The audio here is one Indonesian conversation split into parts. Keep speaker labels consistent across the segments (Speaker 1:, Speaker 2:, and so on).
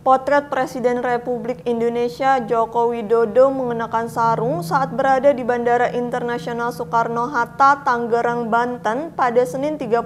Speaker 1: Potret Presiden Republik Indonesia Joko Widodo mengenakan sarung saat berada di Bandara Internasional Soekarno-Hatta, Tangerang, Banten pada Senin 31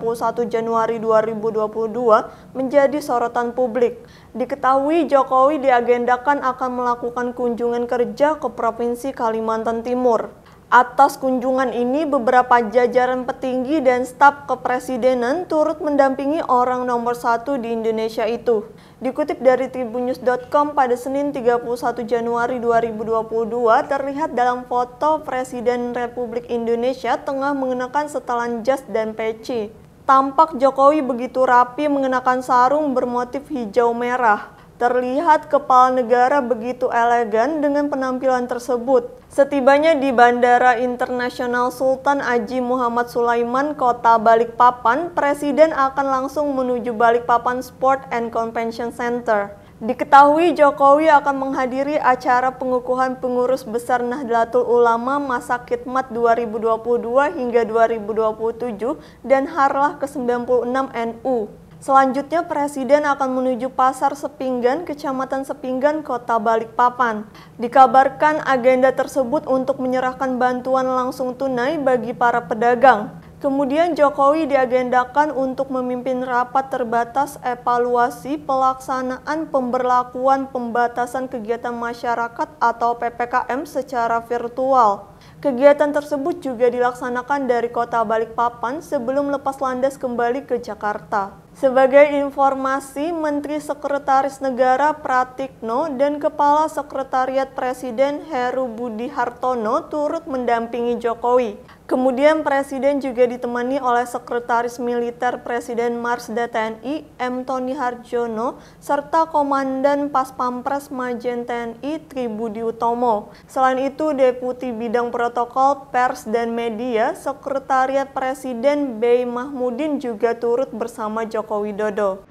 Speaker 1: Januari 2022 menjadi sorotan publik. Diketahui Jokowi diagendakan akan melakukan kunjungan kerja ke Provinsi Kalimantan Timur. Atas kunjungan ini, beberapa jajaran petinggi dan staf kepresidenan turut mendampingi orang nomor satu di Indonesia itu. Dikutip dari tribunnews.com pada Senin 31 Januari 2022 terlihat dalam foto Presiden Republik Indonesia tengah mengenakan setelan jas dan peci. Tampak Jokowi begitu rapi mengenakan sarung bermotif hijau merah. Terlihat kepala negara begitu elegan dengan penampilan tersebut. Setibanya di Bandara Internasional Sultan Haji Muhammad Sulaiman, Kota Balikpapan, Presiden akan langsung menuju Balikpapan Sport and Convention Center. Diketahui Jokowi akan menghadiri acara pengukuhan pengurus besar Nahdlatul Ulama masa khidmat 2022 hingga 2027 dan Harlah ke-96 NU. Selanjutnya Presiden akan menuju Pasar Sepinggan, Kecamatan Sepinggan, Kota Balikpapan. Dikabarkan agenda tersebut untuk menyerahkan bantuan langsung tunai bagi para pedagang. Kemudian Jokowi diagendakan untuk memimpin rapat terbatas evaluasi pelaksanaan pemberlakuan pembatasan kegiatan masyarakat atau PPKM secara virtual. Kegiatan tersebut juga dilaksanakan dari kota Balikpapan sebelum lepas landas kembali ke Jakarta. Sebagai informasi, Menteri Sekretaris Negara Pratikno dan Kepala Sekretariat Presiden Heru Budi Hartono turut mendampingi Jokowi. Kemudian Presiden juga ditemani oleh Sekretaris Militer Presiden Marsda TNI M. Tony Harjono serta Komandan Pas Pampres Majen TNI Tribudi Utomo. Selain itu, Deputi Bidang Protokol Pers dan Media Sekretariat Presiden B. Mahmudin juga turut bersama Jokowi. Joko Widodo.